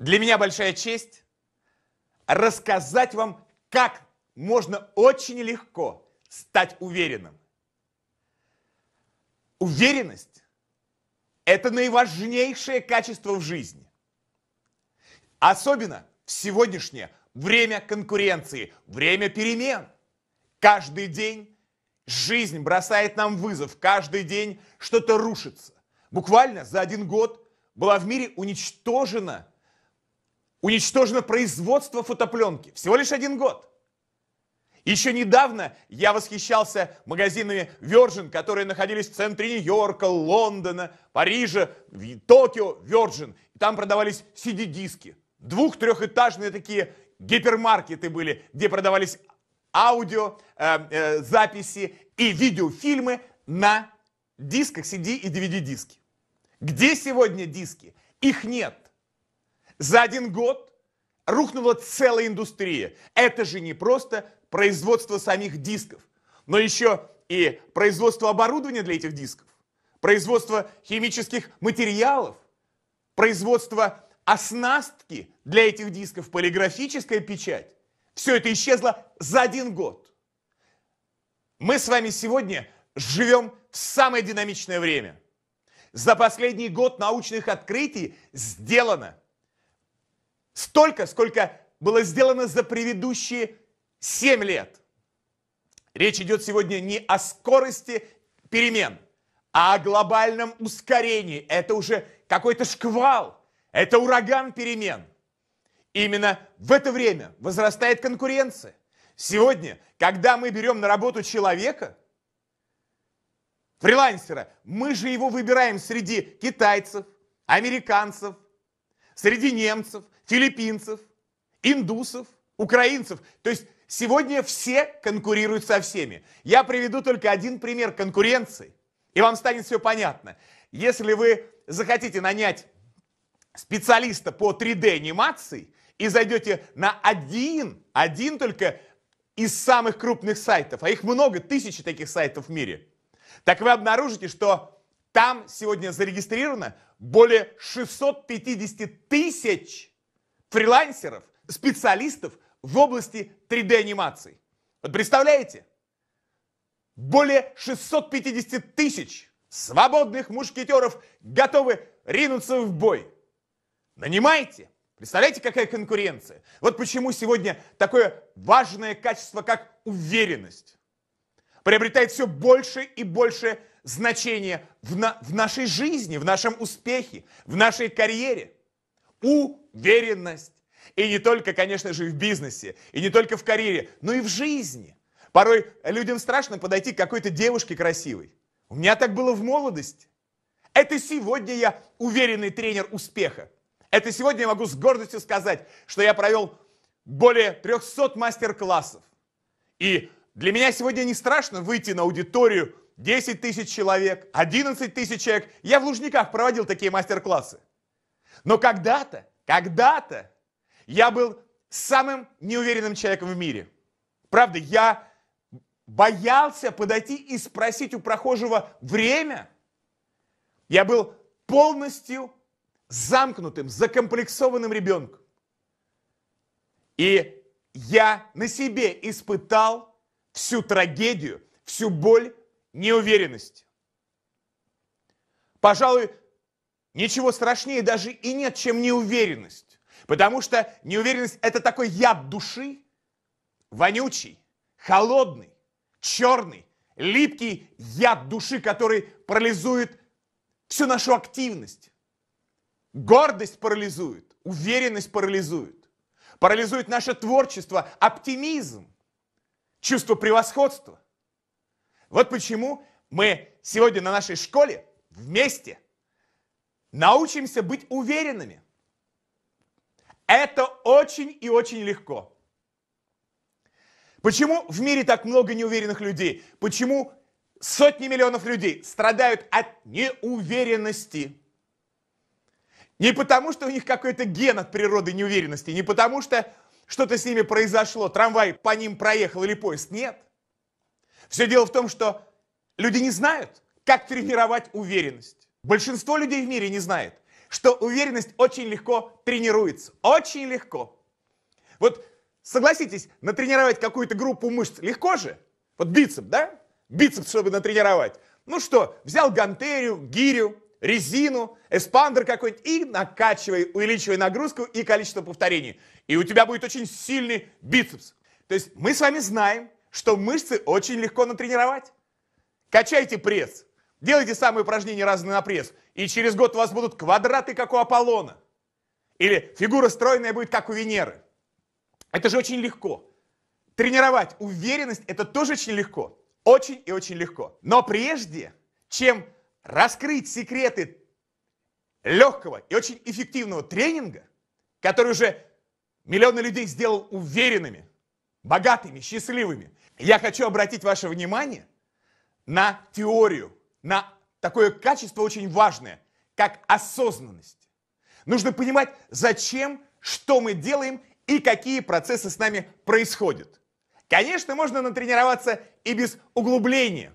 Для меня большая честь рассказать вам, как можно очень легко стать уверенным. Уверенность – это наиважнейшее качество в жизни. Особенно в сегодняшнее время конкуренции, время перемен. Каждый день жизнь бросает нам вызов, каждый день что-то рушится. Буквально за один год была в мире уничтожена уничтожено производство фотопленки. Всего лишь один год. Еще недавно я восхищался магазинами Virgin, которые находились в центре Нью-Йорка, Лондона, Парижа, Токио, Virgin. И там продавались CD-диски. Двух-трехэтажные такие гипермаркеты были, где продавались аудио, э, э, записи и видеофильмы на дисках CD и DVD-диски. Где сегодня диски? Их нет. За один год рухнула целая индустрия. Это же не просто производство самих дисков, но еще и производство оборудования для этих дисков, производство химических материалов, производство оснастки для этих дисков, полиграфическая печать. Все это исчезло за один год. Мы с вами сегодня живем в самое динамичное время. За последний год научных открытий сделано Столько, сколько было сделано за предыдущие 7 лет. Речь идет сегодня не о скорости перемен, а о глобальном ускорении. Это уже какой-то шквал, это ураган перемен. Именно в это время возрастает конкуренция. Сегодня, когда мы берем на работу человека, фрилансера, мы же его выбираем среди китайцев, американцев – среди немцев, филиппинцев, индусов, украинцев. То есть сегодня все конкурируют со всеми. Я приведу только один пример конкуренции, и вам станет все понятно. Если вы захотите нанять специалиста по 3D-анимации и зайдете на один, один только из самых крупных сайтов, а их много, тысячи таких сайтов в мире, так вы обнаружите, что там сегодня зарегистрировано более 650 тысяч фрилансеров, специалистов в области 3D-анимации. Вот представляете? Более 650 тысяч свободных мушкетеров готовы ринуться в бой. Нанимайте! Представляете, какая конкуренция? Вот почему сегодня такое важное качество, как уверенность приобретает все больше и больше значения в, на, в нашей жизни, в нашем успехе, в нашей карьере. Уверенность. И не только, конечно же, в бизнесе, и не только в карьере, но и в жизни. Порой людям страшно подойти к какой-то девушке красивой. У меня так было в молодости. Это сегодня я уверенный тренер успеха. Это сегодня я могу с гордостью сказать, что я провел более 300 мастер-классов. И для меня сегодня не страшно выйти на аудиторию 10 тысяч человек, 11 тысяч человек. Я в Лужниках проводил такие мастер-классы. Но когда-то, когда-то я был самым неуверенным человеком в мире. Правда, я боялся подойти и спросить у прохожего время. Я был полностью замкнутым, закомплексованным ребенком. И я на себе испытал всю трагедию, всю боль неуверенности. Пожалуй, ничего страшнее даже и нет, чем неуверенность. Потому что неуверенность – это такой яд души, вонючий, холодный, черный, липкий яд души, который парализует всю нашу активность. Гордость парализует, уверенность парализует, парализует наше творчество, оптимизм чувство превосходства. Вот почему мы сегодня на нашей школе вместе научимся быть уверенными. Это очень и очень легко. Почему в мире так много неуверенных людей? Почему сотни миллионов людей страдают от неуверенности? Не потому, что у них какой-то ген от природы неуверенности, не потому, что что-то с ними произошло, трамвай по ним проехал или поезд. Нет. Все дело в том, что люди не знают, как тренировать уверенность. Большинство людей в мире не знает, что уверенность очень легко тренируется. Очень легко. Вот согласитесь, натренировать какую-то группу мышц легко же? Вот бицеп, да? Бицеп, чтобы натренировать. Ну что, взял гантелю, гирю, резину, эспандер какой-нибудь и накачивай, увеличивай нагрузку и количество повторений и у тебя будет очень сильный бицепс. То есть мы с вами знаем, что мышцы очень легко натренировать. Качайте пресс, делайте самые упражнения разные на пресс, и через год у вас будут квадраты, как у Аполлона. Или фигура стройная будет, как у Венеры. Это же очень легко. Тренировать уверенность – это тоже очень легко. Очень и очень легко. Но прежде, чем раскрыть секреты легкого и очень эффективного тренинга, который уже Миллионы людей сделал уверенными, богатыми, счастливыми. Я хочу обратить ваше внимание на теорию, на такое качество очень важное, как осознанность. Нужно понимать, зачем, что мы делаем и какие процессы с нами происходят. Конечно, можно натренироваться и без углубления,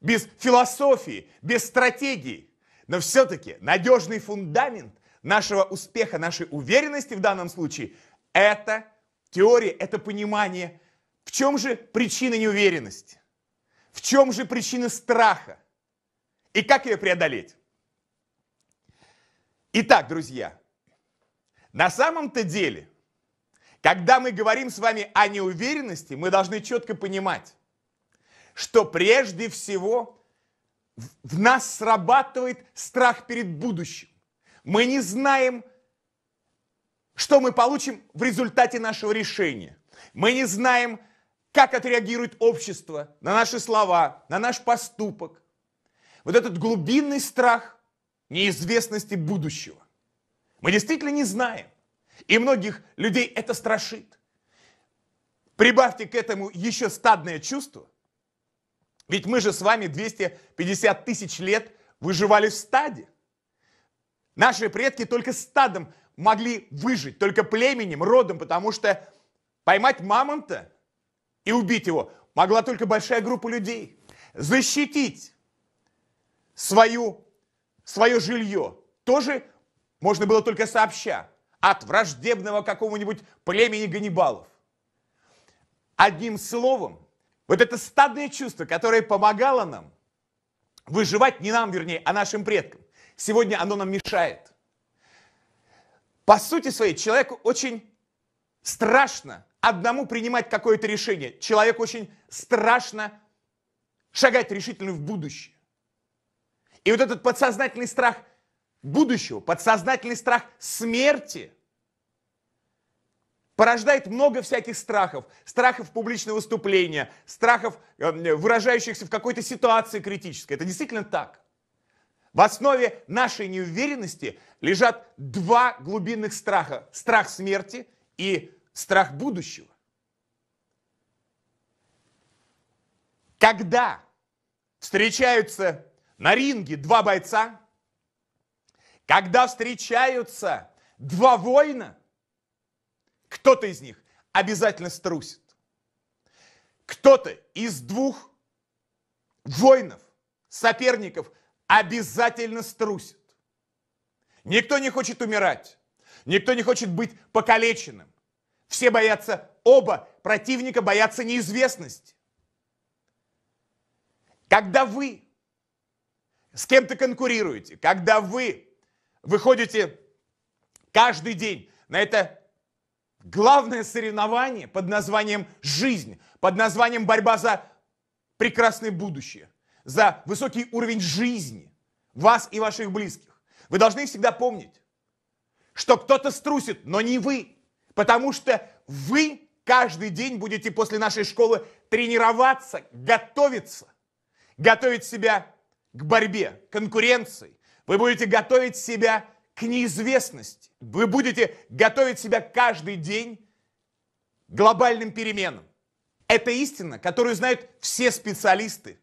без философии, без стратегии. Но все-таки надежный фундамент нашего успеха, нашей уверенности в данном случае – это теория, это понимание. В чем же причина неуверенности? В чем же причина страха? И как ее преодолеть? Итак, друзья, на самом-то деле, когда мы говорим с вами о неуверенности, мы должны четко понимать, что прежде всего в нас срабатывает страх перед будущим. Мы не знаем, что мы получим в результате нашего решения? Мы не знаем, как отреагирует общество на наши слова, на наш поступок. Вот этот глубинный страх неизвестности будущего. Мы действительно не знаем. И многих людей это страшит. Прибавьте к этому еще стадное чувство. Ведь мы же с вами 250 тысяч лет выживали в стаде. Наши предки только стадом могли выжить, только племенем, родом, потому что поймать мамонта и убить его могла только большая группа людей. Защитить свою, свое жилье тоже можно было только сообща от враждебного какого-нибудь племени Ганнибалов. Одним словом, вот это стадное чувство, которое помогало нам выживать, не нам вернее, а нашим предкам, сегодня оно нам мешает. По сути своей, человеку очень страшно одному принимать какое-то решение. Человеку очень страшно шагать решительно в будущее. И вот этот подсознательный страх будущего, подсознательный страх смерти порождает много всяких страхов. Страхов публичного выступления, страхов, э, выражающихся в какой-то ситуации критической. Это действительно так. В основе нашей неуверенности лежат два глубинных страха. Страх смерти и страх будущего. Когда встречаются на ринге два бойца, когда встречаются два воина, кто-то из них обязательно струсит. Кто-то из двух воинов, соперников – обязательно струсит. Никто не хочет умирать. Никто не хочет быть покалеченным. Все боятся, оба противника боятся неизвестности. Когда вы с кем-то конкурируете, когда вы выходите каждый день на это главное соревнование под названием «Жизнь», под названием «Борьба за прекрасное будущее», за высокий уровень жизни вас и ваших близких. Вы должны всегда помнить, что кто-то струсит, но не вы, потому что вы каждый день будете после нашей школы тренироваться, готовиться, готовить себя к борьбе, конкуренции. Вы будете готовить себя к неизвестности. Вы будете готовить себя каждый день глобальным переменам. Это истина, которую знают все специалисты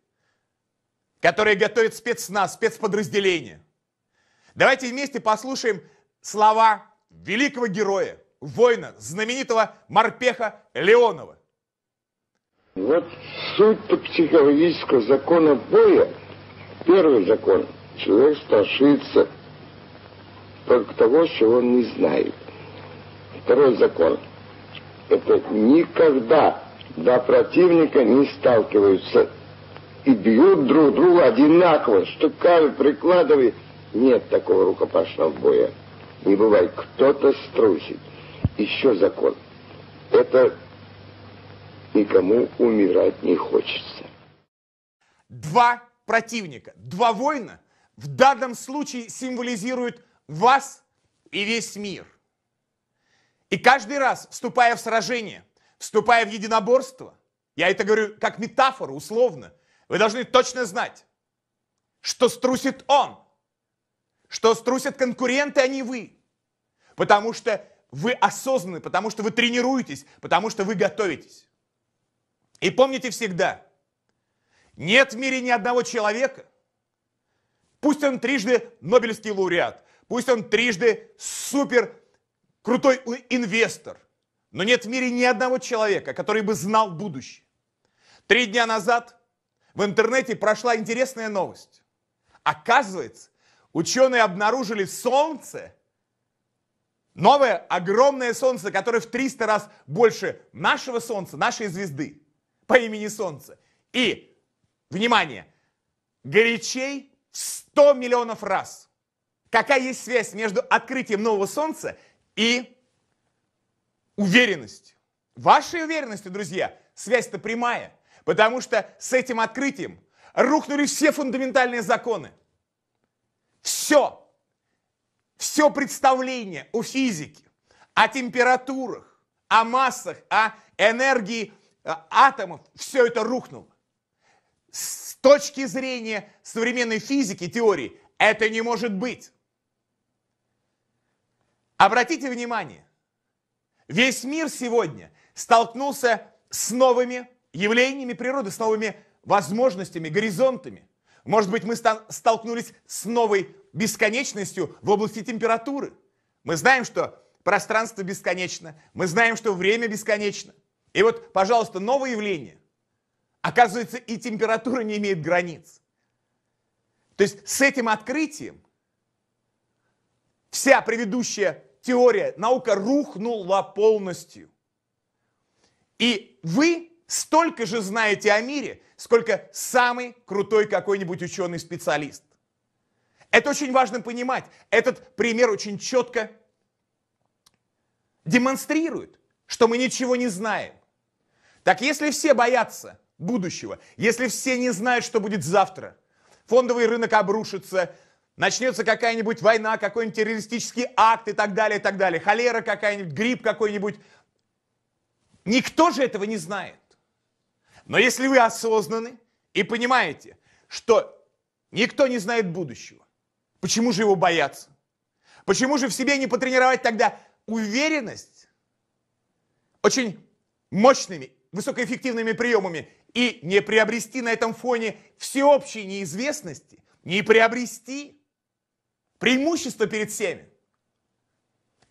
которые готовят спецназ, спецподразделения. Давайте вместе послушаем слова великого героя, воина, знаменитого морпеха Леонова. Вот суть психологического закона боя, первый закон, человек страшится только того, чего он не знает. Второй закон – это никогда до противника не сталкиваются и бьют друг друга одинаково, штыками прикладывая. Нет такого рукопашного боя. Не бывает. Кто-то струсит. Еще закон. Это никому умирать не хочется. Два противника, два воина в данном случае символизируют вас и весь мир. И каждый раз, вступая в сражение, вступая в единоборство, я это говорю как метафору, условно, вы должны точно знать, что струсит он, что струсят конкуренты, а не вы. Потому что вы осознаны, потому что вы тренируетесь, потому что вы готовитесь. И помните всегда, нет в мире ни одного человека, пусть он трижды Нобелевский лауреат, пусть он трижды супер крутой инвестор, но нет в мире ни одного человека, который бы знал будущее. Три дня назад в интернете прошла интересная новость. Оказывается, ученые обнаружили Солнце, новое огромное Солнце, которое в 300 раз больше нашего Солнца, нашей звезды по имени Солнце. И, внимание, горячей в 100 миллионов раз. Какая есть связь между открытием нового Солнца и уверенностью? Вашей уверенностью, друзья, связь-то прямая – Потому что с этим открытием рухнули все фундаментальные законы. Все. Все представление о физике, о температурах, о массах, о энергии э, атомов, все это рухнуло. С точки зрения современной физики, теории, это не может быть. Обратите внимание, весь мир сегодня столкнулся с новыми явлениями природы, с новыми возможностями, горизонтами. Может быть, мы столкнулись с новой бесконечностью в области температуры. Мы знаем, что пространство бесконечно, мы знаем, что время бесконечно. И вот, пожалуйста, новое явление. Оказывается, и температура не имеет границ. То есть с этим открытием вся предыдущая теория, наука рухнула полностью. И вы столько же знаете о мире, сколько самый крутой какой-нибудь ученый-специалист. Это очень важно понимать. Этот пример очень четко демонстрирует, что мы ничего не знаем. Так если все боятся будущего, если все не знают, что будет завтра, фондовый рынок обрушится, начнется какая-нибудь война, какой-нибудь террористический акт и так далее, и так далее, холера какая-нибудь, грипп какой-нибудь, никто же этого не знает. Но если вы осознаны и понимаете, что никто не знает будущего, почему же его бояться? Почему же в себе не потренировать тогда уверенность очень мощными, высокоэффективными приемами и не приобрести на этом фоне всеобщей неизвестности, не приобрести преимущество перед всеми?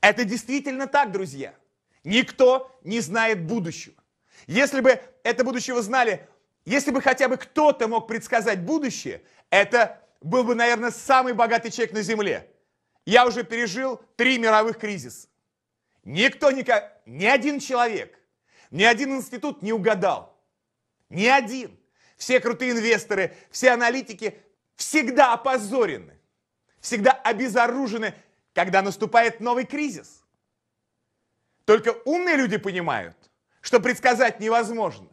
Это действительно так, друзья. Никто не знает будущего. Если бы это будущего знали, если бы хотя бы кто-то мог предсказать будущее, это был бы, наверное, самый богатый человек на Земле. Я уже пережил три мировых кризиса. Никто, никак, ни один человек, ни один институт не угадал. Ни один. Все крутые инвесторы, все аналитики всегда опозорены, всегда обезоружены, когда наступает новый кризис. Только умные люди понимают, что предсказать невозможно.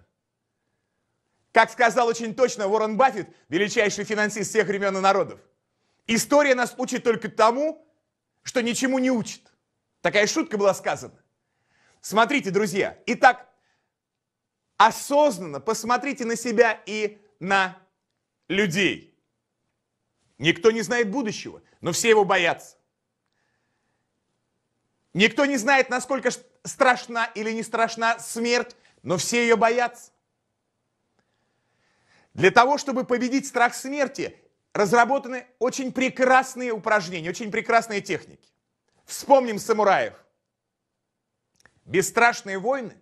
Как сказал очень точно Уоррен Баффет, величайший финансист всех времен и народов, история нас учит только тому, что ничему не учит. Такая шутка была сказана. Смотрите, друзья. Итак, осознанно посмотрите на себя и на людей. Никто не знает будущего, но все его боятся. Никто не знает, насколько страшна или не страшна смерть, но все ее боятся. Для того, чтобы победить страх смерти, разработаны очень прекрасные упражнения, очень прекрасные техники. Вспомним самураев. Бесстрашные воины,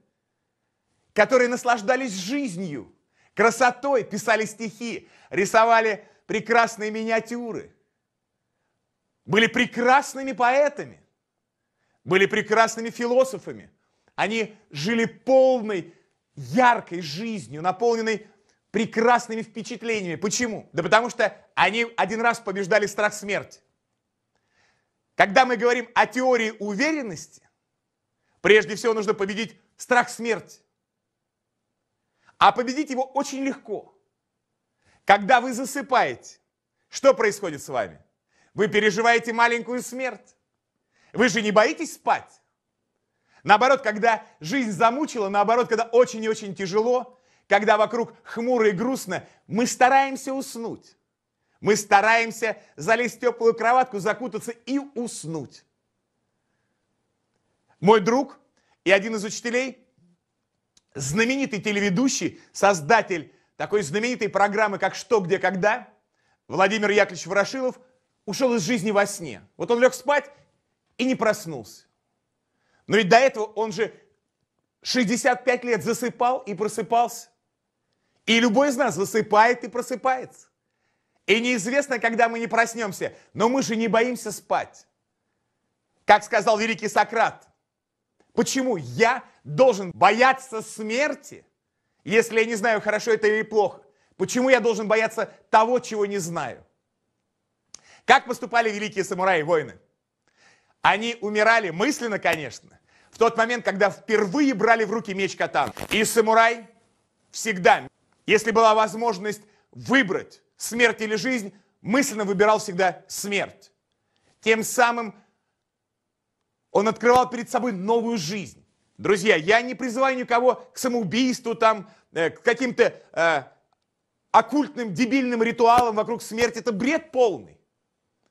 которые наслаждались жизнью, красотой, писали стихи, рисовали прекрасные миниатюры, были прекрасными поэтами были прекрасными философами. Они жили полной, яркой жизнью, наполненной прекрасными впечатлениями. Почему? Да потому что они один раз побеждали страх смерти. Когда мы говорим о теории уверенности, прежде всего нужно победить страх смерти. А победить его очень легко. Когда вы засыпаете, что происходит с вами? Вы переживаете маленькую смерть. Вы же не боитесь спать? Наоборот, когда жизнь замучила, наоборот, когда очень и очень тяжело, когда вокруг хмуро и грустно, мы стараемся уснуть. Мы стараемся залезть в теплую кроватку, закутаться и уснуть. Мой друг и один из учителей, знаменитый телеведущий, создатель такой знаменитой программы, как «Что, где, когда», Владимир Яковлевич Ворошилов, ушел из жизни во сне. Вот он лег спать и не проснулся. Но ведь до этого он же 65 лет засыпал и просыпался. И любой из нас засыпает и просыпается. И неизвестно, когда мы не проснемся, но мы же не боимся спать. Как сказал великий Сократ, почему я должен бояться смерти, если я не знаю, хорошо это или плохо? Почему я должен бояться того, чего не знаю? Как поступали великие самураи воины? Они умирали мысленно, конечно, в тот момент, когда впервые брали в руки меч катан. И самурай всегда, если была возможность выбрать смерть или жизнь, мысленно выбирал всегда смерть. Тем самым он открывал перед собой новую жизнь. Друзья, я не призываю никого к самоубийству, там, э, к каким-то э, оккультным, дебильным ритуалам вокруг смерти. Это бред полный.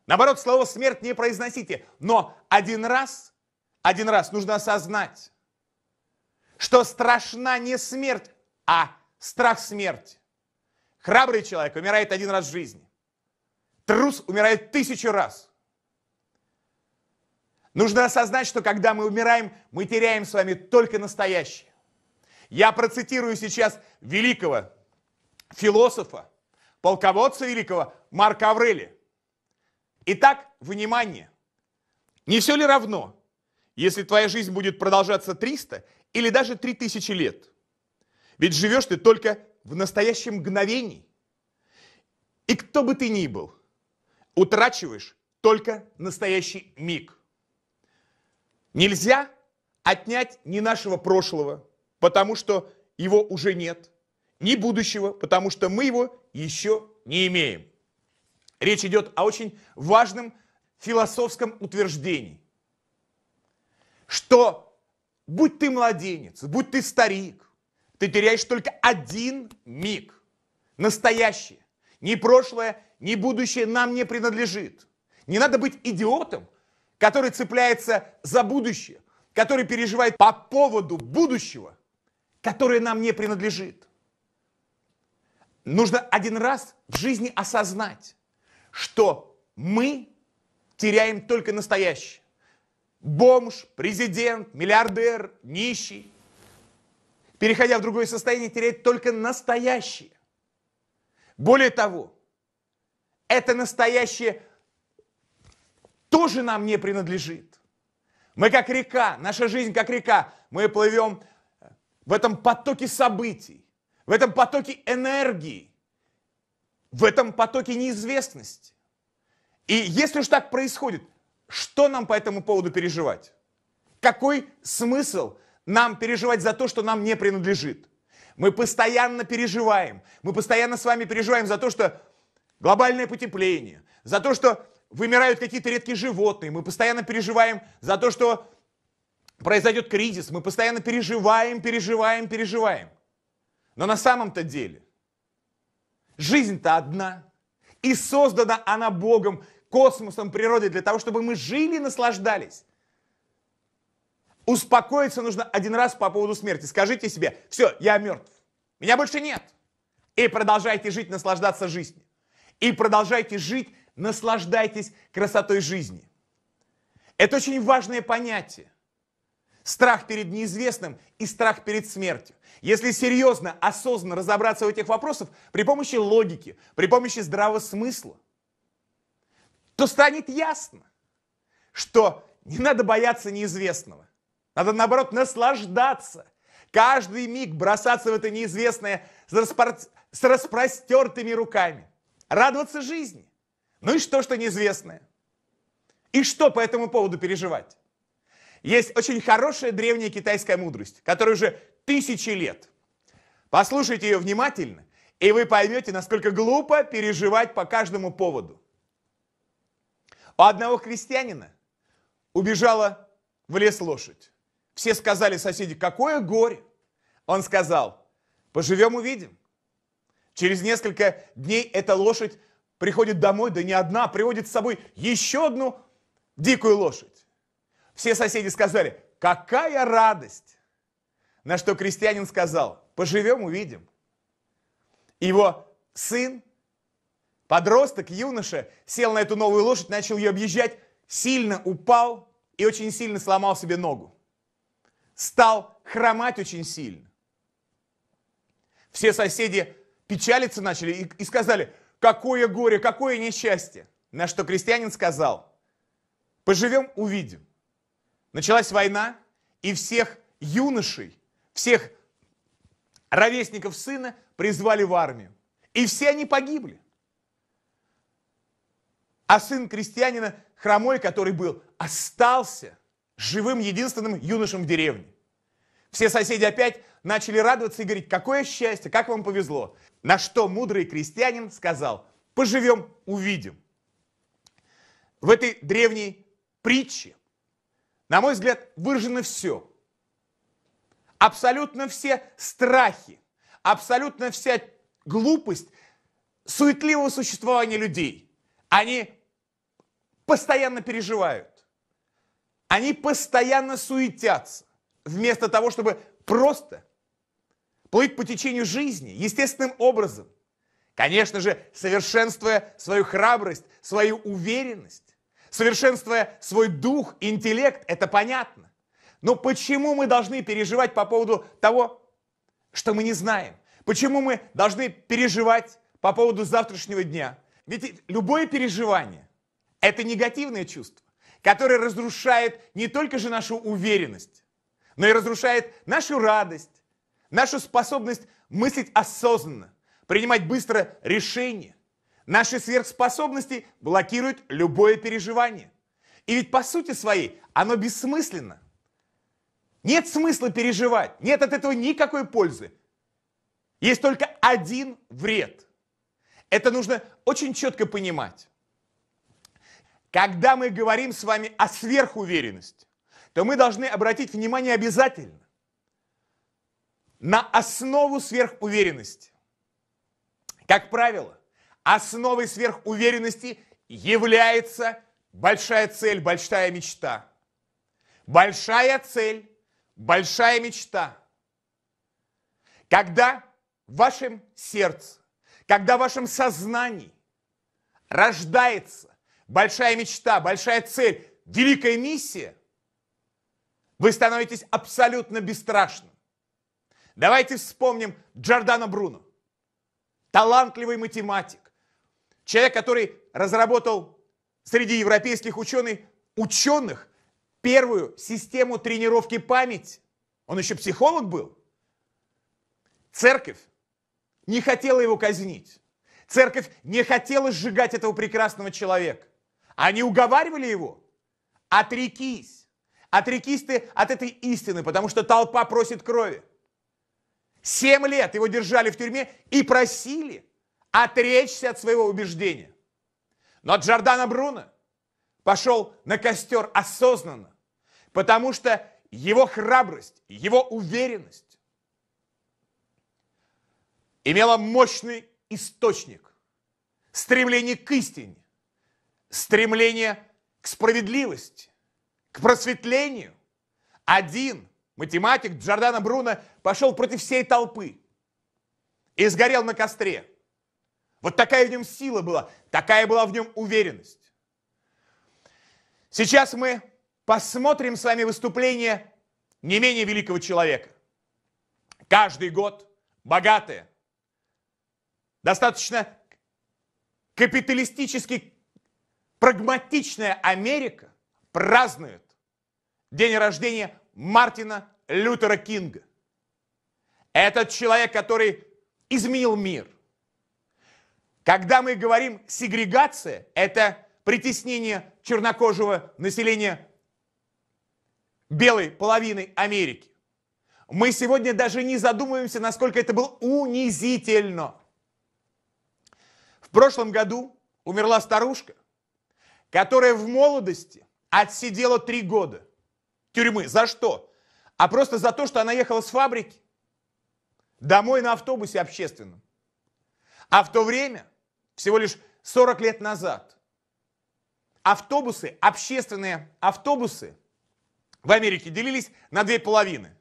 Наоборот, слово смерть не произносите. Но один раз, один раз нужно осознать, что страшна не смерть, а страх смерти. Храбрый человек умирает один раз в жизни. Трус умирает тысячу раз. Нужно осознать, что когда мы умираем, мы теряем с вами только настоящее. Я процитирую сейчас великого философа, полководца великого Марка Аврелия. Итак, внимание! Не все ли равно, если твоя жизнь будет продолжаться 300 или даже 3000 лет? Ведь живешь ты только в настоящем мгновении. И кто бы ты ни был, утрачиваешь только настоящий миг. Нельзя отнять ни нашего прошлого, потому что его уже нет, ни будущего, потому что мы его еще не имеем. Речь идет о очень важном философском утверждении, что будь ты младенец, будь ты старик, ты теряешь только один миг. Настоящее. Ни прошлое, ни будущее нам не принадлежит. Не надо быть идиотом, который цепляется за будущее, который переживает по поводу будущего, которое нам не принадлежит. Нужно один раз в жизни осознать, что мы теряем только настоящее. Бомж, президент, миллиардер, нищий, переходя в другое состояние, теряет только настоящее. Более того, это настоящее тоже нам не принадлежит. Мы как река, наша жизнь как река, мы плывем в этом потоке событий, в этом потоке энергии, в этом потоке неизвестности. И если уж так происходит, что нам по этому поводу переживать? Какой смысл нам переживать за то, что нам не принадлежит? Мы постоянно переживаем. Мы постоянно с вами переживаем за то, что глобальное потепление, за то, что вымирают какие-то редкие животные. Мы постоянно переживаем за то, что произойдет кризис. Мы постоянно переживаем, переживаем, переживаем. Но на самом-то деле – Жизнь-то одна. И создана она Богом, космосом, природой для того, чтобы мы жили и наслаждались. Успокоиться нужно один раз по поводу смерти. Скажите себе, все, я мертв. Меня больше нет. И продолжайте жить, наслаждаться жизнью. И продолжайте жить, наслаждайтесь красотой жизни. Это очень важное понятие. Страх перед неизвестным и страх перед смертью. Если серьезно, осознанно разобраться в этих вопросах при помощи логики, при помощи здравого смысла, то станет ясно, что не надо бояться неизвестного. Надо, наоборот, наслаждаться. Каждый миг бросаться в это неизвестное с, распро... с распростертыми руками. Радоваться жизни. Ну и что, что неизвестное? И что по этому поводу переживать? Есть очень хорошая древняя китайская мудрость, которая уже тысячи лет. Послушайте ее внимательно, и вы поймете, насколько глупо переживать по каждому поводу. У одного крестьянина убежала в лес лошадь. Все сказали соседи, какое горе. Он сказал, поживем увидим. Через несколько дней эта лошадь приходит домой, да не одна, приводит с собой еще одну дикую лошадь. Все соседи сказали, какая радость. На что крестьянин сказал, поживем, увидим. Его сын, подросток, юноша, сел на эту новую лошадь, начал ее объезжать, сильно упал и очень сильно сломал себе ногу. Стал хромать очень сильно. Все соседи печалиться начали и, сказали, какое горе, какое несчастье. На что крестьянин сказал, поживем, увидим. Началась война, и всех юношей, всех ровесников сына призвали в армию. И все они погибли. А сын крестьянина, хромой, который был, остался живым единственным юношем в деревне. Все соседи опять начали радоваться и говорить, какое счастье, как вам повезло. На что мудрый крестьянин сказал, поживем, увидим. В этой древней притче на мой взгляд, выражено все. Абсолютно все страхи, абсолютно вся глупость суетливого существования людей. Они постоянно переживают. Они постоянно суетятся, вместо того, чтобы просто плыть по течению жизни, естественным образом. Конечно же, совершенствуя свою храбрость, свою уверенность, совершенствуя свой дух, интеллект, это понятно. Но почему мы должны переживать по поводу того, что мы не знаем? Почему мы должны переживать по поводу завтрашнего дня? Ведь любое переживание – это негативное чувство, которое разрушает не только же нашу уверенность, но и разрушает нашу радость, нашу способность мыслить осознанно, принимать быстро решения. Наши сверхспособности блокируют любое переживание. И ведь по сути своей оно бессмысленно. Нет смысла переживать, нет от этого никакой пользы. Есть только один вред. Это нужно очень четко понимать. Когда мы говорим с вами о сверхуверенности, то мы должны обратить внимание обязательно на основу сверхуверенности. Как правило, Основой сверхуверенности является большая цель, большая мечта. Большая цель, большая мечта. Когда в вашем сердце, когда в вашем сознании рождается большая мечта, большая цель, великая миссия, вы становитесь абсолютно бесстрашным. Давайте вспомним Джордана Бруно, талантливый математик, Человек, который разработал среди европейских ученых, ученых первую систему тренировки памяти. Он еще психолог был. Церковь не хотела его казнить. Церковь не хотела сжигать этого прекрасного человека. Они уговаривали его. Отрекись. Отрекись ты от этой истины, потому что толпа просит крови. Семь лет его держали в тюрьме и просили – отречься от своего убеждения. Но Джордана Бруно пошел на костер осознанно, потому что его храбрость, его уверенность имела мощный источник, стремление к истине, стремление к справедливости, к просветлению. Один математик Джордана Бруно пошел против всей толпы и сгорел на костре – вот такая в нем сила была, такая была в нем уверенность. Сейчас мы посмотрим с вами выступление не менее великого человека. Каждый год богатая, достаточно капиталистически прагматичная Америка празднует день рождения Мартина Лютера Кинга. Этот человек, который изменил мир, когда мы говорим сегрегация, это притеснение чернокожего населения белой половины Америки. Мы сегодня даже не задумываемся, насколько это было унизительно. В прошлом году умерла старушка, которая в молодости отсидела три года тюрьмы. За что? А просто за то, что она ехала с фабрики домой на автобусе общественном. А в то время всего лишь 40 лет назад автобусы, общественные автобусы в Америке делились на две половины.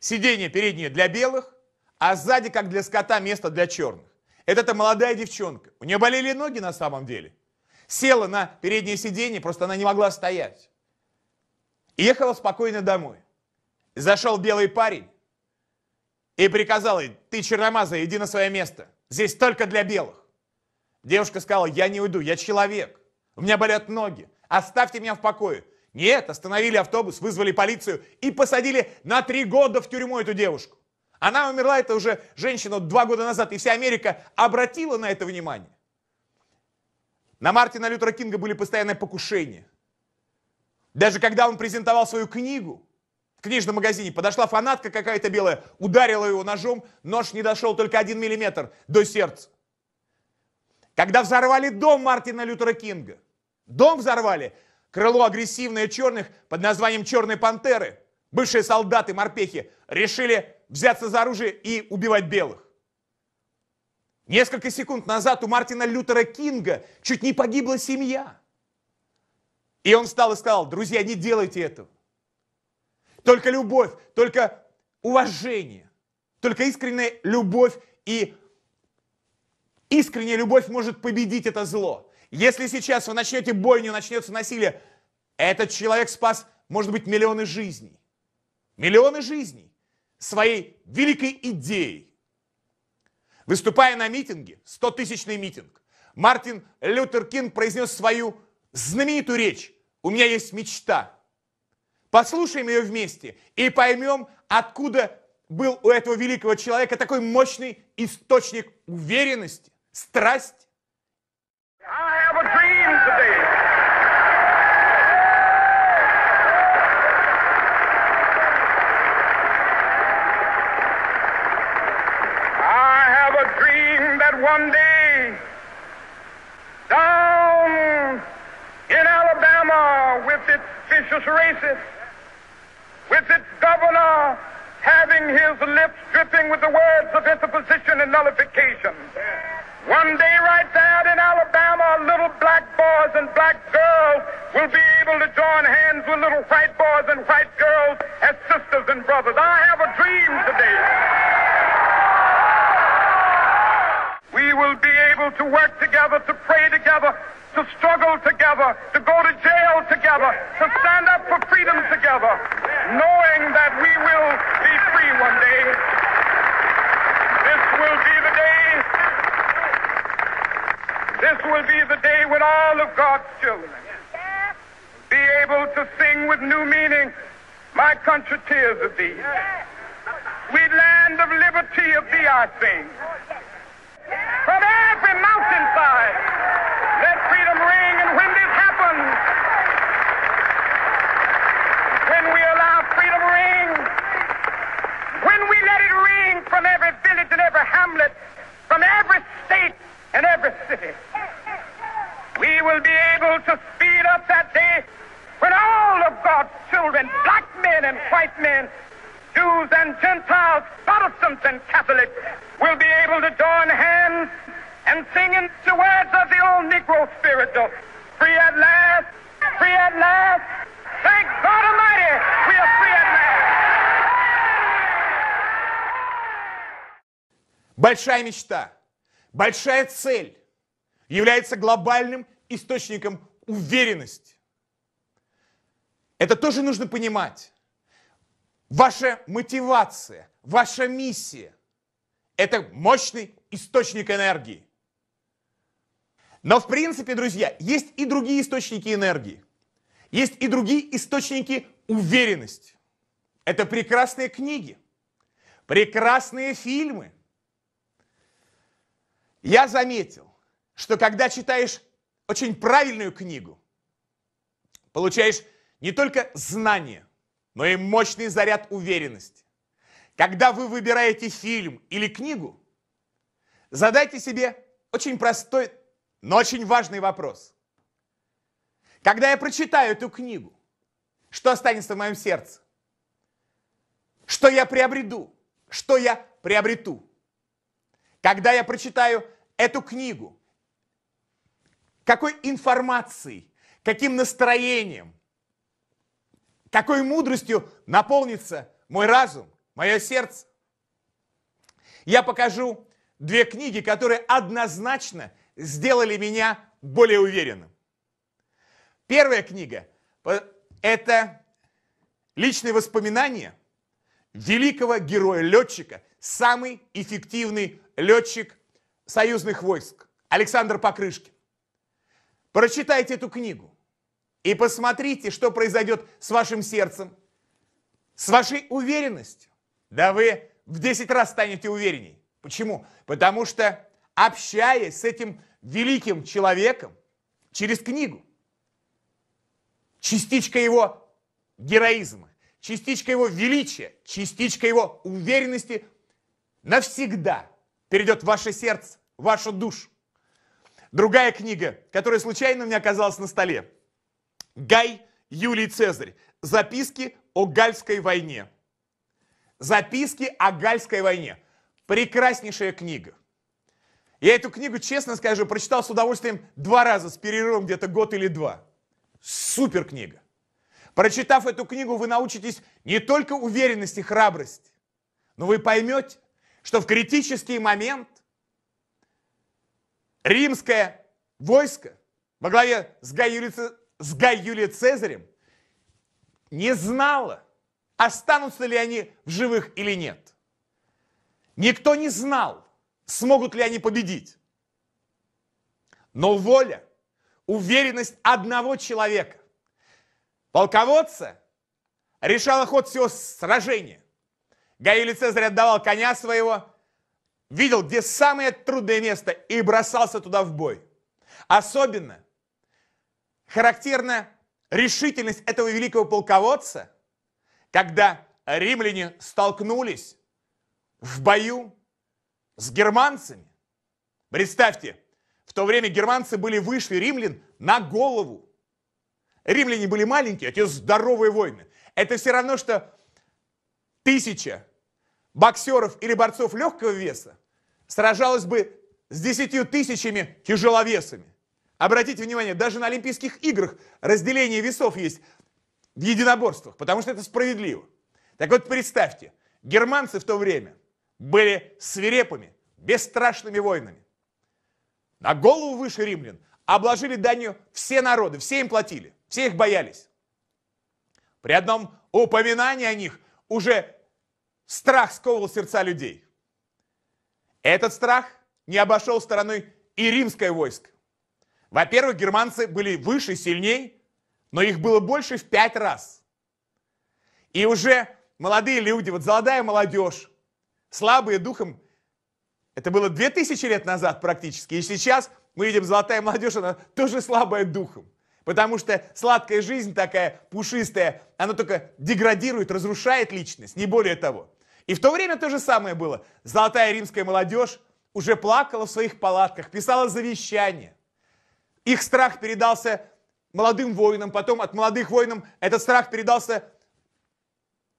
Сиденье переднее для белых, а сзади, как для скота, место для черных. Это эта молодая девчонка. У нее болели ноги на самом деле. Села на переднее сиденье, просто она не могла стоять. Ехала спокойно домой. Зашел белый парень и приказал ей, ты черномазая, иди на свое место. Здесь только для белых. Девушка сказала, я не уйду, я человек, у меня болят ноги, оставьте меня в покое. Нет, остановили автобус, вызвали полицию и посадили на три года в тюрьму эту девушку. Она умерла, это уже женщина два года назад, и вся Америка обратила на это внимание. На Мартина Лютера Кинга были постоянные покушения. Даже когда он презентовал свою книгу в книжном магазине, подошла фанатка какая-то белая, ударила его ножом, нож не дошел только один миллиметр до сердца. Когда взорвали дом Мартина Лютера Кинга, дом взорвали, крыло агрессивное черных под названием «Черные пантеры», бывшие солдаты, морпехи, решили взяться за оружие и убивать белых. Несколько секунд назад у Мартина Лютера Кинга чуть не погибла семья. И он встал и сказал, друзья, не делайте этого. Только любовь, только уважение, только искренняя любовь и Искренняя любовь может победить это зло. Если сейчас вы начнете бойню, начнется насилие, этот человек спас, может быть, миллионы жизней. Миллионы жизней своей великой идеей. Выступая на митинге, 100-тысячный митинг, Мартин Лютер Кинг произнес свою знаменитую речь «У меня есть мечта». Послушаем ее вместе и поймем, откуда был у этого великого человека такой мощный источник уверенности. страсть. one day down in Alabama with its vicious with its governor having his lips dripping with the words of interposition and nullification. One day, right there in Alabama, little black boys and black girls will be able to join hands with little white boys and white girls as sisters and brothers. I have a dream today. We will be able to work together, to pray together, to struggle together, to go to jail together, to stand up for freedom together, knowing that we will be free one day. This will be the day. This will be the day when all of God's children be able to sing with new meaning, My country, tears of thee. We land of liberty, of thee I sing. we will be able to speed up that day when all of God's children, black men and white men, Jews and Gentiles, Protestants and Catholics, will be able to join hands and sing in the words of the old Negro spiritual, free at last, free at last, thank God Almighty, we are free at last. Большая мечта, большая цель является глобальным источником уверенности. Это тоже нужно понимать. Ваша мотивация, ваша миссия – это мощный источник энергии. Но в принципе, друзья, есть и другие источники энергии. Есть и другие источники уверенности. Это прекрасные книги, прекрасные фильмы. Я заметил, что когда читаешь очень правильную книгу, получаешь не только знания, но и мощный заряд уверенности. Когда вы выбираете фильм или книгу, задайте себе очень простой, но очень важный вопрос. Когда я прочитаю эту книгу, что останется в моем сердце? Что я приобреду? Что я приобрету? Когда я прочитаю эту книгу, какой информацией, каким настроением, какой мудростью наполнится мой разум, мое сердце. Я покажу две книги, которые однозначно сделали меня более уверенным. Первая книга – это личные воспоминания великого героя-летчика, самый эффективный летчик союзных войск Александр Покрышкин. Прочитайте эту книгу и посмотрите, что произойдет с вашим сердцем, с вашей уверенностью. Да вы в 10 раз станете уверенней. Почему? Потому что общаясь с этим великим человеком через книгу, частичка его героизма, частичка его величия, частичка его уверенности навсегда перейдет в ваше сердце, в вашу душу. Другая книга, которая случайно у меня оказалась на столе. Гай Юлий Цезарь. Записки о Гальской войне. Записки о Гальской войне. Прекраснейшая книга. Я эту книгу, честно скажу, прочитал с удовольствием два раза, с перерывом где-то год или два. Супер книга. Прочитав эту книгу, вы научитесь не только уверенности, храбрости, но вы поймете, что в критический момент римское войско во главе с Гай, с Гай Цезарем не знало, останутся ли они в живых или нет. Никто не знал, смогут ли они победить. Но воля, уверенность одного человека, полководца, решала ход всего сражения. Гай Юлий Цезарь отдавал коня своего – видел, где самое трудное место и бросался туда в бой. Особенно характерна решительность этого великого полководца, когда римляне столкнулись в бою с германцами. Представьте, в то время германцы были выше римлян на голову. Римляне были маленькие, а те здоровые войны. Это все равно, что тысяча боксеров или борцов легкого веса сражалось бы с десятью тысячами тяжеловесами. Обратите внимание, даже на Олимпийских играх разделение весов есть в единоборствах, потому что это справедливо. Так вот представьте, германцы в то время были свирепыми, бесстрашными воинами. На голову выше римлян обложили данью все народы, все им платили, все их боялись. При одном упоминании о них уже Страх сковывал сердца людей. Этот страх не обошел стороной и римское войско. Во-первых, германцы были выше, сильней, но их было больше в пять раз. И уже молодые люди, вот золотая молодежь, слабые духом, это было две тысячи лет назад практически, и сейчас мы видим, золотая молодежь, она тоже слабая духом. Потому что сладкая жизнь такая пушистая, она только деградирует, разрушает личность, не более того. И в то время то же самое было. Золотая римская молодежь уже плакала в своих палатках, писала завещания. Их страх передался молодым воинам, потом от молодых воинов этот страх передался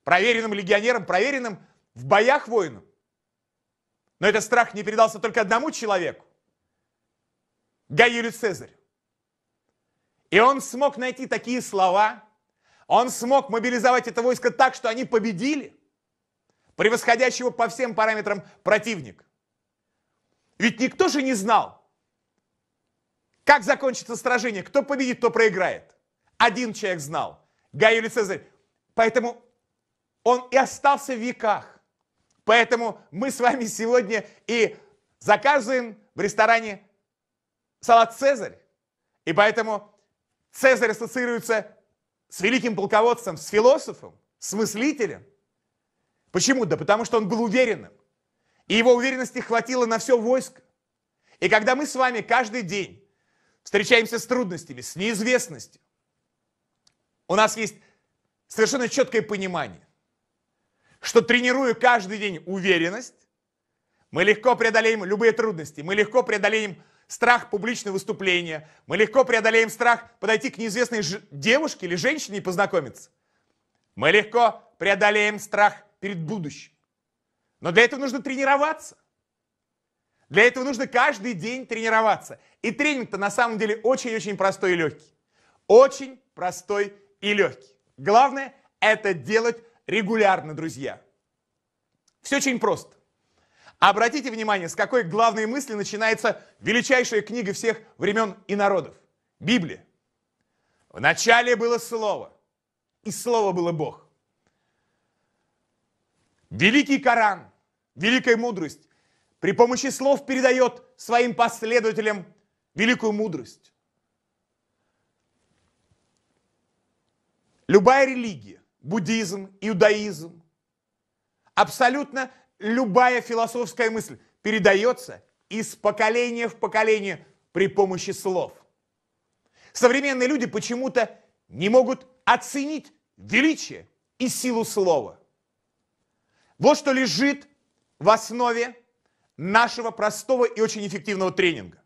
проверенным легионерам, проверенным в боях воинам. Но этот страх не передался только одному человеку, Гаюлю Цезарю. И он смог найти такие слова, он смог мобилизовать это войско так, что они победили превосходящего по всем параметрам противник. Ведь никто же не знал, как закончится сражение, кто победит, кто проиграет. Один человек знал, Гай Юлий Цезарь. Поэтому он и остался в веках. Поэтому мы с вами сегодня и заказываем в ресторане салат «Цезарь». И поэтому Цезарь ассоциируется с великим полководцем, с философом, с мыслителем – Почему? Да потому что он был уверенным. И его уверенности хватило на все войско. И когда мы с вами каждый день встречаемся с трудностями, с неизвестностью, у нас есть совершенно четкое понимание, что тренируя каждый день уверенность, мы легко преодолеем любые трудности, мы легко преодолеем страх публичного выступления, мы легко преодолеем страх подойти к неизвестной девушке или женщине и познакомиться. Мы легко преодолеем страх перед будущим. Но для этого нужно тренироваться. Для этого нужно каждый день тренироваться. И тренинг-то на самом деле очень-очень простой и легкий. Очень простой и легкий. Главное – это делать регулярно, друзья. Все очень просто. Обратите внимание, с какой главной мысли начинается величайшая книга всех времен и народов. Библия. В начале было Слово, и Слово было Бог. Великий Коран, великая мудрость, при помощи слов передает своим последователям великую мудрость. Любая религия, буддизм, иудаизм, абсолютно любая философская мысль передается из поколения в поколение при помощи слов. Современные люди почему-то не могут оценить величие и силу слова. Вот что лежит в основе нашего простого и очень эффективного тренинга.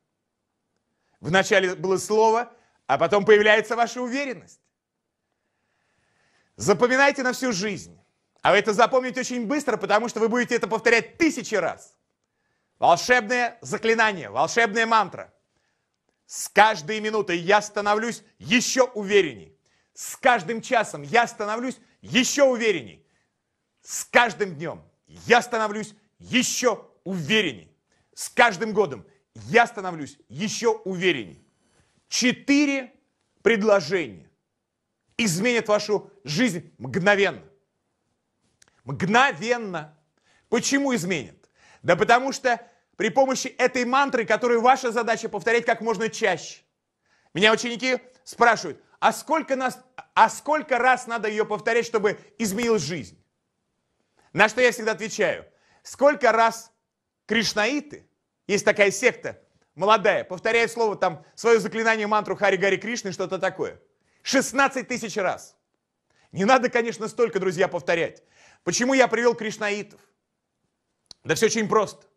Вначале было слово, а потом появляется ваша уверенность. Запоминайте на всю жизнь. А вы это запомните очень быстро, потому что вы будете это повторять тысячи раз. Волшебное заклинание, волшебная мантра. С каждой минутой я становлюсь еще уверенней. С каждым часом я становлюсь еще уверенней. С каждым днем я становлюсь еще уверенней. С каждым годом я становлюсь еще уверенней. Четыре предложения изменят вашу жизнь мгновенно. Мгновенно. Почему изменят? Да потому что при помощи этой мантры, которую ваша задача повторять как можно чаще. Меня ученики спрашивают, а сколько, нас, а сколько раз надо ее повторять, чтобы изменилась жизнь? На что я всегда отвечаю. Сколько раз кришнаиты, есть такая секта, молодая, повторяет слово там, свое заклинание, мантру Хари Гари Кришны, что-то такое. 16 тысяч раз. Не надо, конечно, столько, друзья, повторять. Почему я привел кришнаитов? Да все очень просто.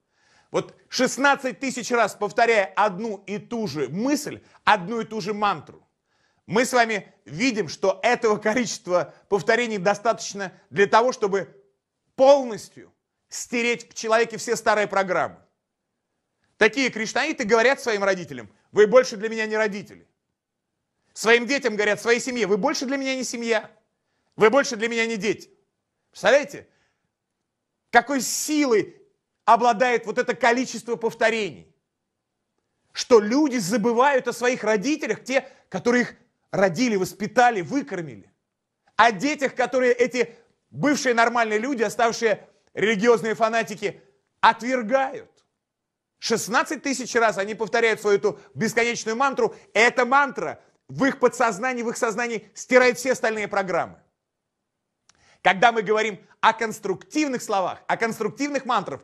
Вот 16 тысяч раз повторяя одну и ту же мысль, одну и ту же мантру, мы с вами видим, что этого количества повторений достаточно для того, чтобы полностью стереть в человеке все старые программы. Такие кришнаиты говорят своим родителям, вы больше для меня не родители. Своим детям говорят, своей семье, вы больше для меня не семья. Вы больше для меня не дети. Представляете, какой силой обладает вот это количество повторений? Что люди забывают о своих родителях, те, которые их родили, воспитали, выкормили. О детях, которые эти Бывшие нормальные люди, оставшие религиозные фанатики, отвергают. 16 тысяч раз они повторяют свою эту бесконечную мантру. Эта мантра в их подсознании, в их сознании стирает все остальные программы. Когда мы говорим о конструктивных словах, о конструктивных мантрах,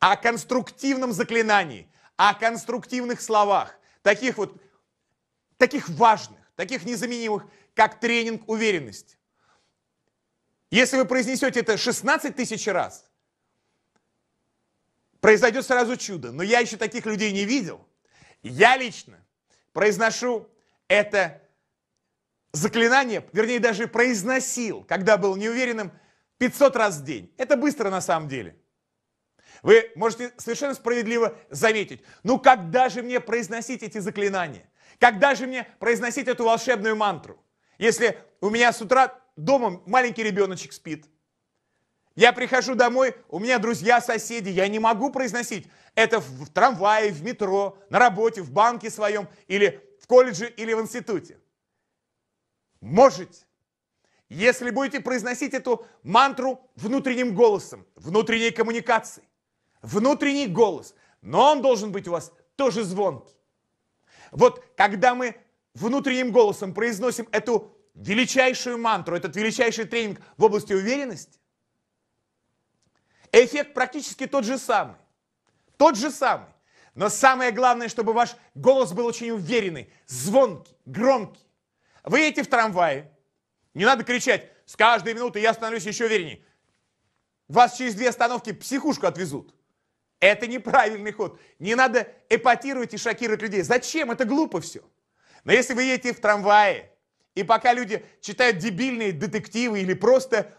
о конструктивном заклинании, о конструктивных словах, таких вот, таких важных, таких незаменимых, как тренинг уверенности, если вы произнесете это 16 тысяч раз, произойдет сразу чудо. Но я еще таких людей не видел. Я лично произношу это заклинание, вернее даже произносил, когда был неуверенным, 500 раз в день. Это быстро на самом деле. Вы можете совершенно справедливо заметить, ну когда же мне произносить эти заклинания? Когда же мне произносить эту волшебную мантру? Если у меня с утра дома маленький ребеночек спит. Я прихожу домой, у меня друзья, соседи, я не могу произносить. Это в, в трамвае, в метро, на работе, в банке своем, или в колледже, или в институте. Можете. Если будете произносить эту мантру внутренним голосом, внутренней коммуникацией, внутренний голос, но он должен быть у вас тоже звонкий. Вот когда мы внутренним голосом произносим эту величайшую мантру, этот величайший тренинг в области уверенности, эффект практически тот же самый. Тот же самый. Но самое главное, чтобы ваш голос был очень уверенный, звонкий, громкий. Вы едете в трамвае, не надо кричать, с каждой минуты я становлюсь еще увереннее. Вас через две остановки психушку отвезут. Это неправильный ход. Не надо эпатировать и шокировать людей. Зачем? Это глупо все. Но если вы едете в трамвае, и пока люди читают дебильные детективы или просто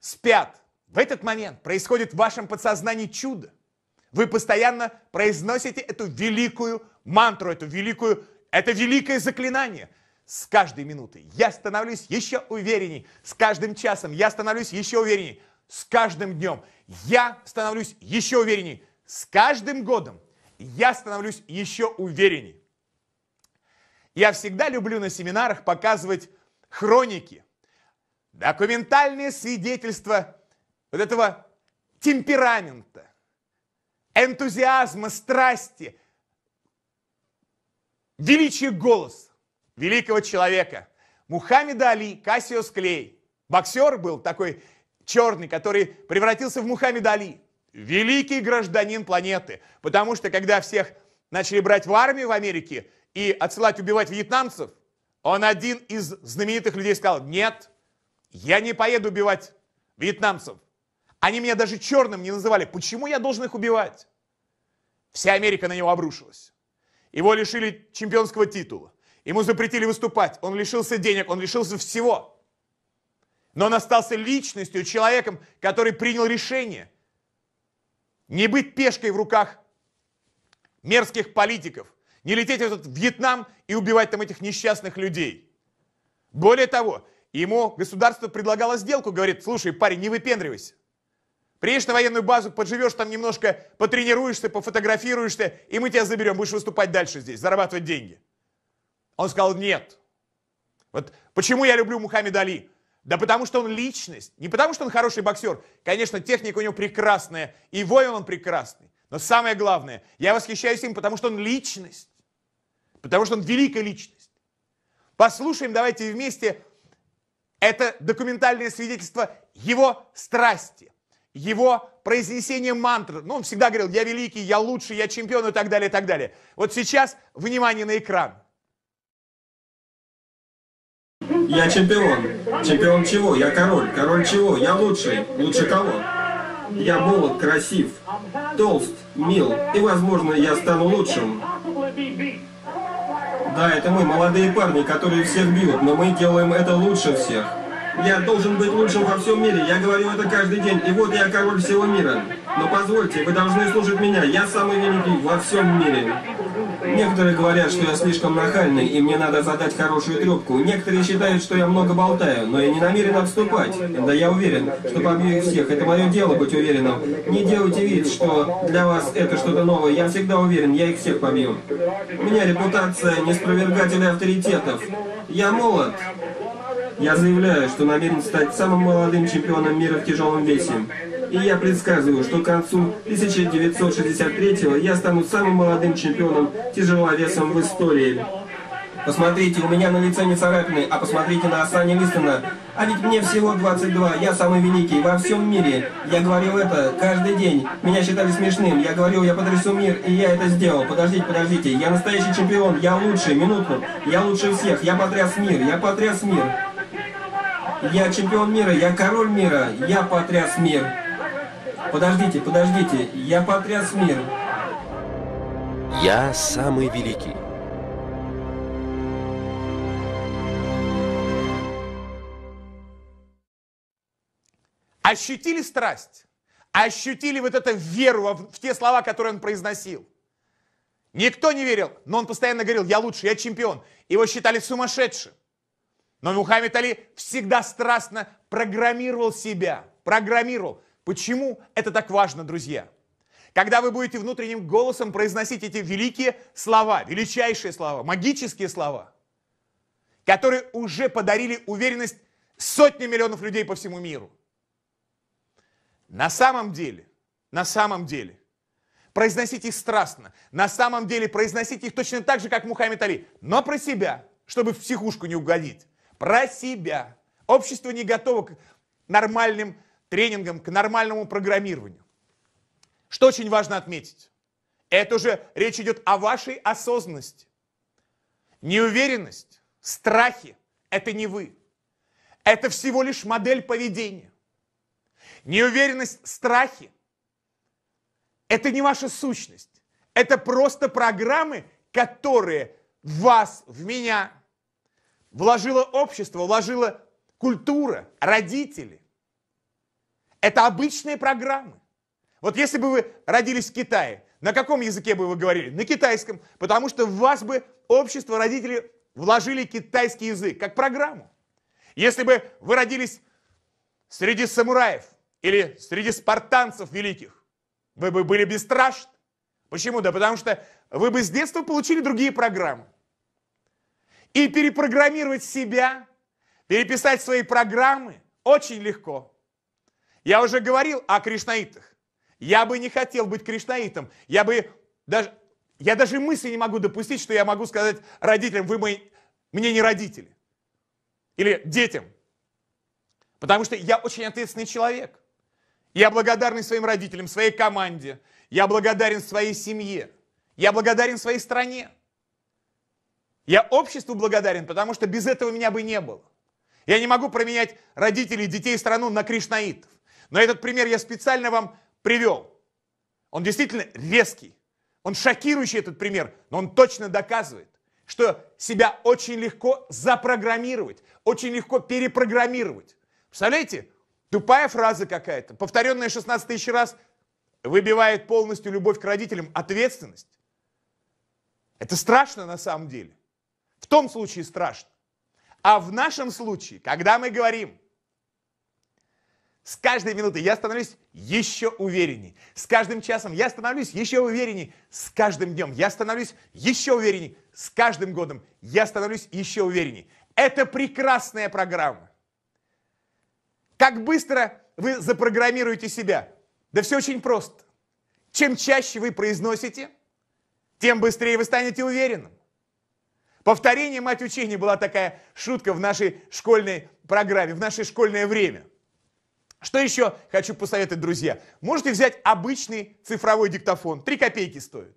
спят, в этот момент происходит в вашем подсознании чудо. Вы постоянно произносите эту великую мантру, эту великую, это великое заклинание – с каждой минуты. Я становлюсь еще уверенней с каждым часом. Я становлюсь еще уверенней с каждым днем. Я становлюсь еще уверенней с каждым годом. Я становлюсь еще уверенней. Я всегда люблю на семинарах показывать хроники, документальные свидетельства вот этого темперамента, энтузиазма, страсти, величия голос великого человека. Мухаммеда Али, Кассиос Клей. Боксер был такой черный, который превратился в Мухаммеда Али. Великий гражданин планеты. Потому что когда всех начали брать в армию в Америке, и отсылать убивать вьетнамцев, он один из знаменитых людей сказал, нет, я не поеду убивать вьетнамцев. Они меня даже черным не называли. Почему я должен их убивать? Вся Америка на него обрушилась. Его лишили чемпионского титула. Ему запретили выступать. Он лишился денег, он лишился всего. Но он остался личностью, человеком, который принял решение не быть пешкой в руках мерзких политиков, не лететь в этот Вьетнам и убивать там этих несчастных людей. Более того, ему государство предлагало сделку, говорит, слушай, парень, не выпендривайся. Приедешь на военную базу, подживешь там немножко, потренируешься, пофотографируешься, и мы тебя заберем, будешь выступать дальше здесь, зарабатывать деньги. Он сказал, нет. Вот почему я люблю Мухаммеда Али? Да потому что он личность, не потому что он хороший боксер. Конечно, техника у него прекрасная, и воин он прекрасный. Но самое главное, я восхищаюсь им, потому что он личность потому что он великая личность. Послушаем, давайте вместе, это документальное свидетельство его страсти, его произнесение мантр. Ну, он всегда говорил, я великий, я лучший, я чемпион и так далее, и так далее. Вот сейчас внимание на экран. Я чемпион. Чемпион чего? Я король. Король чего? Я лучший. Лучше кого? Я молод, красив, толст, мил, и, возможно, я стану лучшим. Да, это мы, молодые парни, которые всех бьют, но мы делаем это лучше всех. Я должен быть лучшим во всем мире. Я говорю это каждый день. И вот я король всего мира. Но позвольте, вы должны слушать меня. Я самый великий во всем мире. Некоторые говорят, что я слишком нахальный, и мне надо задать хорошую трепку. Некоторые считают, что я много болтаю, но я не намерен отступать. Да я уверен, что побью их всех. Это мое дело быть уверенным. Не делайте вид, что для вас это что-то новое. Я всегда уверен, я их всех побью. У меня репутация неспровергателя авторитетов. Я молод, я заявляю, что намерен стать самым молодым чемпионом мира в тяжелом весе. И я предсказываю, что к концу 1963 я стану самым молодым чемпионом тяжеловесом в истории. Посмотрите, у меня на лице не царапины, а посмотрите на Асани Листона. А ведь мне всего 22, я самый великий во всем мире. Я говорил это каждый день. Меня считали смешным. Я говорил, я потрясу мир, и я это сделал. Подождите, подождите. Я настоящий чемпион, я лучший, минуту. Я лучше всех, я потряс мир, я потряс мир. Я чемпион мира, я король мира, я потряс мир. Подождите, подождите, я потряс мир. Я самый великий. Ощутили страсть? Ощутили вот эту веру в те слова, которые он произносил? Никто не верил, но он постоянно говорил, я лучше, я чемпион. Его считали сумасшедшим. Но Мухаммед Али всегда страстно программировал себя, программировал. Почему это так важно, друзья? Когда вы будете внутренним голосом произносить эти великие слова, величайшие слова, магические слова, которые уже подарили уверенность сотни миллионов людей по всему миру. На самом деле, на самом деле, произносите их страстно, на самом деле произносите их точно так же, как Мухаммед Али, но про себя, чтобы в психушку не угодить про себя. Общество не готово к нормальным тренингам, к нормальному программированию. Что очень важно отметить. Это уже речь идет о вашей осознанности. Неуверенность, страхи – это не вы. Это всего лишь модель поведения. Неуверенность, страхи – это не ваша сущность. Это просто программы, которые вас, в меня – вложило общество, вложила культура, родители. Это обычные программы. Вот если бы вы родились в Китае, на каком языке бы вы говорили? На китайском. Потому что в вас бы общество, родители вложили китайский язык как программу. Если бы вы родились среди самураев или среди спартанцев великих, вы бы были бесстрашны. Почему? Да потому что вы бы с детства получили другие программы. И перепрограммировать себя, переписать свои программы очень легко. Я уже говорил о кришнаитах. Я бы не хотел быть кришнаитом. Я бы даже, я даже мысли не могу допустить, что я могу сказать родителям, вы мои, мне не родители. Или детям. Потому что я очень ответственный человек. Я благодарен своим родителям, своей команде. Я благодарен своей семье. Я благодарен своей стране. Я обществу благодарен, потому что без этого меня бы не было. Я не могу променять родителей, детей, страну на кришнаитов. Но этот пример я специально вам привел. Он действительно резкий. Он шокирующий этот пример, но он точно доказывает, что себя очень легко запрограммировать, очень легко перепрограммировать. Представляете, тупая фраза какая-то, повторенная 16 тысяч раз, выбивает полностью любовь к родителям, ответственность. Это страшно на самом деле. В том случае страшно. А в нашем случае, когда мы говорим, с каждой минутой я становлюсь еще уверенней. С каждым часом я становлюсь еще уверенней. С каждым днем я становлюсь еще уверенней. С каждым годом я становлюсь еще уверенней. Это прекрасная программа. Как быстро вы запрограммируете себя? Да все очень просто. Чем чаще вы произносите, тем быстрее вы станете уверенным. Повторение мать учения была такая шутка в нашей школьной программе, в наше школьное время. Что еще хочу посоветовать, друзья? Можете взять обычный цифровой диктофон, 3 копейки стоит,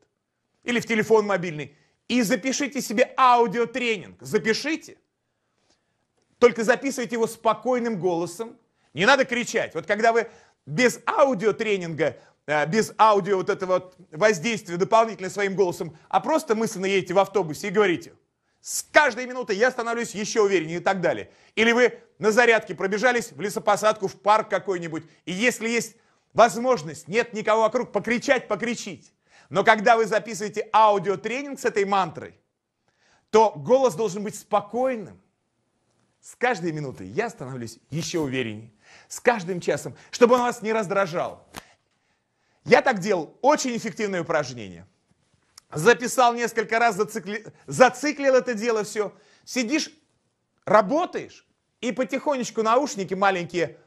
или в телефон мобильный, и запишите себе аудиотренинг, запишите. Только записывайте его спокойным голосом, не надо кричать. Вот когда вы без аудиотренинга, э, без аудио вот этого воздействия дополнительно своим голосом, а просто мысленно едете в автобусе и говорите – с каждой минуты я становлюсь еще увереннее и так далее. Или вы на зарядке пробежались в лесопосадку, в парк какой-нибудь, и если есть возможность, нет никого вокруг, покричать, покричить. Но когда вы записываете аудиотренинг с этой мантрой, то голос должен быть спокойным. С каждой минуты я становлюсь еще увереннее. С каждым часом, чтобы он вас не раздражал. Я так делал. Очень эффективное упражнение – записал несколько раз, зацикли... зациклил это дело все. Сидишь, работаешь, и потихонечку наушники маленькие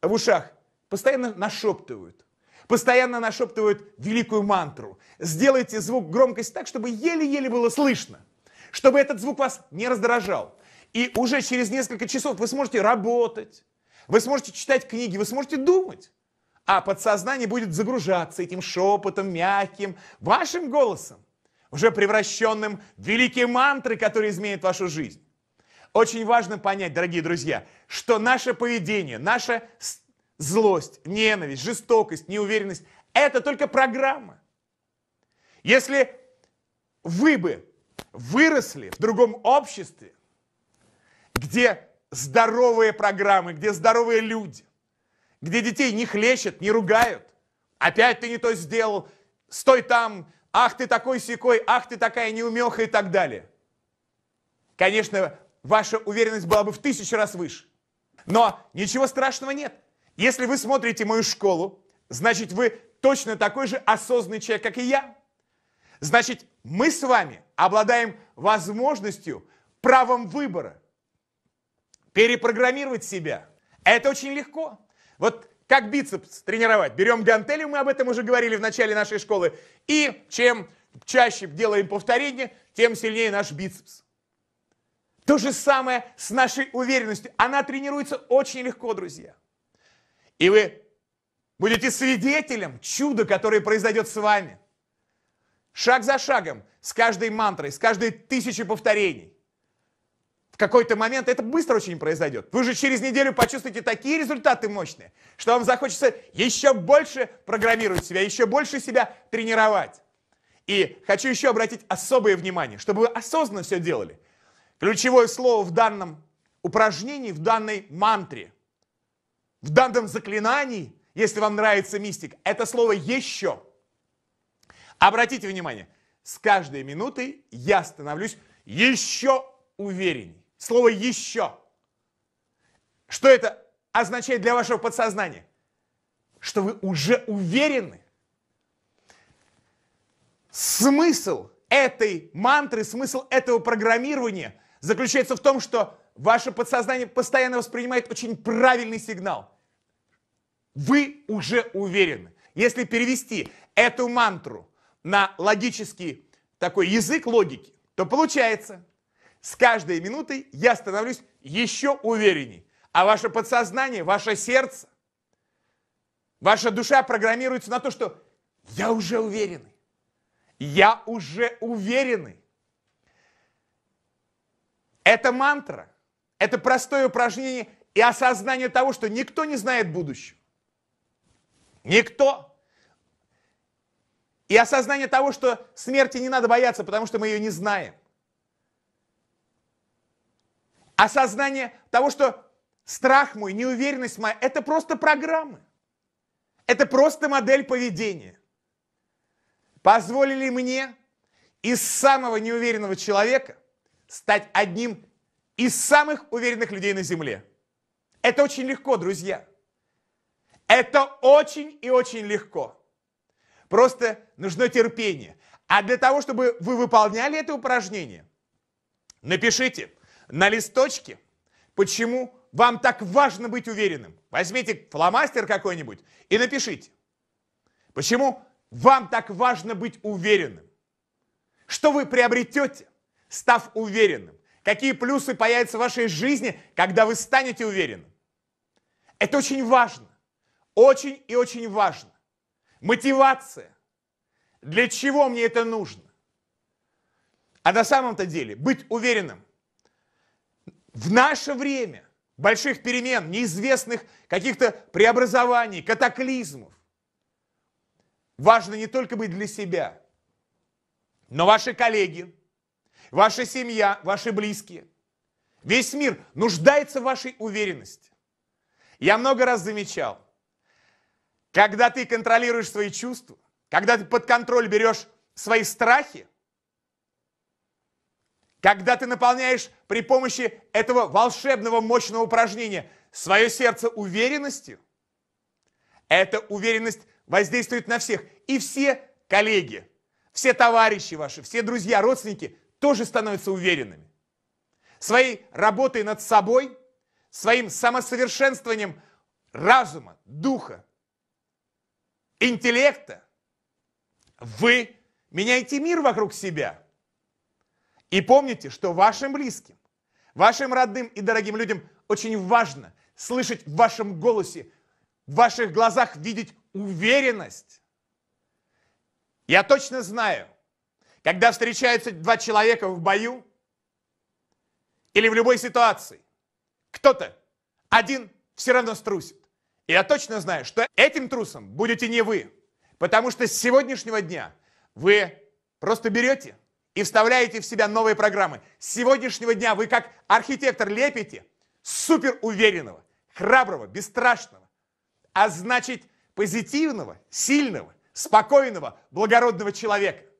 в ушах постоянно нашептывают. Постоянно нашептывают великую мантру. Сделайте звук громкость так, чтобы еле-еле было слышно. Чтобы этот звук вас не раздражал. И уже через несколько часов вы сможете работать, вы сможете читать книги, вы сможете думать а подсознание будет загружаться этим шепотом, мягким, вашим голосом, уже превращенным в великие мантры, которые изменят вашу жизнь. Очень важно понять, дорогие друзья, что наше поведение, наша злость, ненависть, жестокость, неуверенность – это только программа. Если вы бы выросли в другом обществе, где здоровые программы, где здоровые люди, где детей не хлещет, не ругают. Опять ты не то сделал, стой там, ах ты такой секой, ах ты такая неумеха и так далее. Конечно, ваша уверенность была бы в тысячу раз выше. Но ничего страшного нет. Если вы смотрите мою школу, значит, вы точно такой же осознанный человек, как и я. Значит, мы с вами обладаем возможностью, правом выбора. Перепрограммировать себя. Это очень легко. Вот как бицепс тренировать? Берем гантели, мы об этом уже говорили в начале нашей школы. И чем чаще делаем повторение, тем сильнее наш бицепс. То же самое с нашей уверенностью. Она тренируется очень легко, друзья. И вы будете свидетелем чуда, которое произойдет с вами. Шаг за шагом, с каждой мантрой, с каждой тысячи повторений в какой-то момент это быстро очень произойдет. Вы же через неделю почувствуете такие результаты мощные, что вам захочется еще больше программировать себя, еще больше себя тренировать. И хочу еще обратить особое внимание, чтобы вы осознанно все делали. Ключевое слово в данном упражнении, в данной мантре, в данном заклинании, если вам нравится мистик, это слово «еще». Обратите внимание, с каждой минутой я становлюсь еще увереннее слово «еще». Что это означает для вашего подсознания? Что вы уже уверены. Смысл этой мантры, смысл этого программирования заключается в том, что ваше подсознание постоянно воспринимает очень правильный сигнал. Вы уже уверены. Если перевести эту мантру на логический такой язык логики, то получается, с каждой минутой я становлюсь еще уверенней. А ваше подсознание, ваше сердце, ваша душа программируется на то, что я уже уверенный. Я уже уверенный. Это мантра, это простое упражнение и осознание того, что никто не знает будущего. Никто. И осознание того, что смерти не надо бояться, потому что мы ее не знаем осознание того, что страх мой, неуверенность моя, это просто программы. Это просто модель поведения. Позволили мне из самого неуверенного человека стать одним из самых уверенных людей на Земле. Это очень легко, друзья. Это очень и очень легко. Просто нужно терпение. А для того, чтобы вы выполняли это упражнение, напишите – на листочке, почему вам так важно быть уверенным. Возьмите фломастер какой-нибудь и напишите, почему вам так важно быть уверенным. Что вы приобретете, став уверенным? Какие плюсы появятся в вашей жизни, когда вы станете уверенным? Это очень важно. Очень и очень важно. Мотивация. Для чего мне это нужно? А на самом-то деле быть уверенным – в наше время больших перемен, неизвестных каких-то преобразований, катаклизмов, важно не только быть для себя, но ваши коллеги, ваша семья, ваши близкие, весь мир нуждается в вашей уверенности. Я много раз замечал, когда ты контролируешь свои чувства, когда ты под контроль берешь свои страхи, когда ты наполняешь при помощи этого волшебного мощного упражнения свое сердце уверенностью, эта уверенность воздействует на всех. И все коллеги, все товарищи ваши, все друзья, родственники тоже становятся уверенными. Своей работой над собой, своим самосовершенствованием разума, духа, интеллекта вы меняете мир вокруг себя – и помните, что вашим близким, вашим родным и дорогим людям очень важно слышать в вашем голосе, в ваших глазах видеть уверенность. Я точно знаю, когда встречаются два человека в бою или в любой ситуации, кто-то один все равно струсит. И я точно знаю, что этим трусом будете не вы, потому что с сегодняшнего дня вы просто берете и вставляете в себя новые программы. С сегодняшнего дня вы как архитектор лепите супер уверенного, храброго, бесстрашного, а значит позитивного, сильного, спокойного, благородного человека.